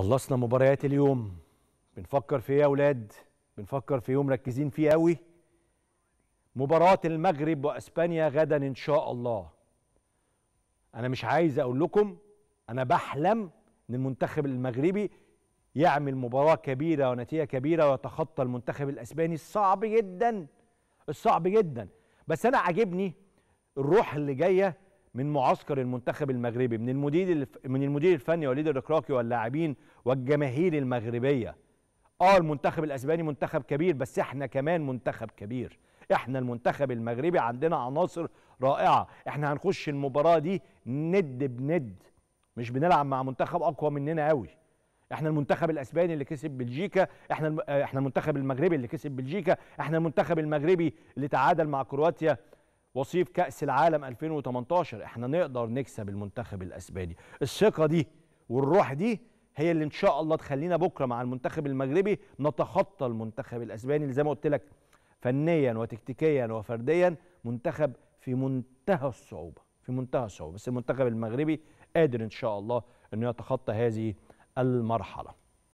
خلصنا مباريات اليوم بنفكر في ايه يا اولاد بنفكر في يوم مركزين فيه قوي مباراه المغرب واسبانيا غدا ان شاء الله انا مش عايز اقول لكم انا بحلم ان المنتخب المغربي يعمل مباراه كبيره ونتيجه كبيره ويتخطى المنتخب الاسباني الصعب جدا الصعب جدا بس انا عاجبني الروح اللي جايه من معسكر المنتخب المغربي من المدير من المدير الفني وليد الركراكي واللاعبين والجماهير المغربيه اه المنتخب الاسباني منتخب كبير بس احنا كمان منتخب كبير احنا المنتخب المغربي عندنا عناصر رائعه احنا هنخش المباراه دي ند بند مش بنلعب مع منتخب اقوى مننا قوي احنا المنتخب الاسباني اللي كسب بلجيكا احنا احنا المنتخب المغربي اللي كسب بلجيكا احنا المنتخب المغربي اللي تعادل مع كرواتيا وصيف كأس العالم 2018 احنا نقدر نكسب المنتخب الاسباني الثقة دي والروح دي هي اللي ان شاء الله تخلينا بكره مع المنتخب المغربي نتخطى المنتخب الاسباني اللي زي ما قلت لك فنيا وتكتيكيا وفرديا منتخب في منتهى الصعوبه في منتهى الصعوبه بس المنتخب المغربي قادر ان شاء الله انه يتخطى هذه المرحله